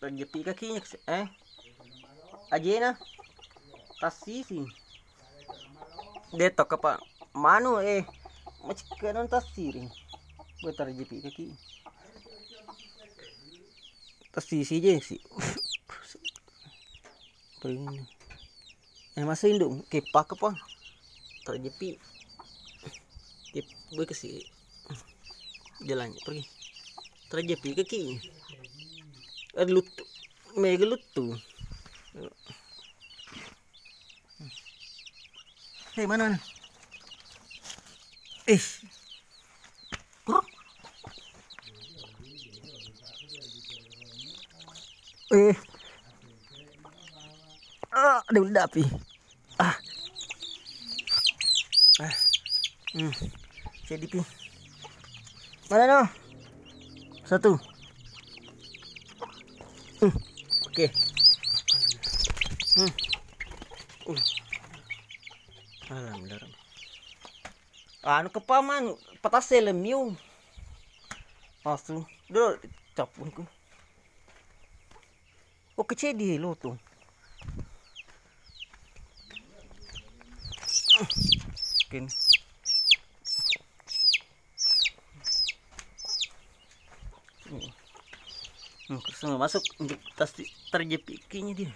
Raggeppica Kinix, eh? Ajena? deh detok apa mano eh macam kanan tasiri Buat kaki. Ki. tasisi je sih. Pering. Eh masa indung kepak apa? Terjepi. Kep, buat kesi jalannya pergi. Terjepi kaki lutu mega lutu hei eh, mana mana eh eh ah ada benda api ah ah hmm jadi pi mana no satu Hmm. Oke. Okay. Hmm. Uh. Alam Anu kepaman patas lemiu. Pasu. Dulu capun ku. O kecil di lo tu. Kin. Hmm. Nah, masuk untuk tas kayaknya dia.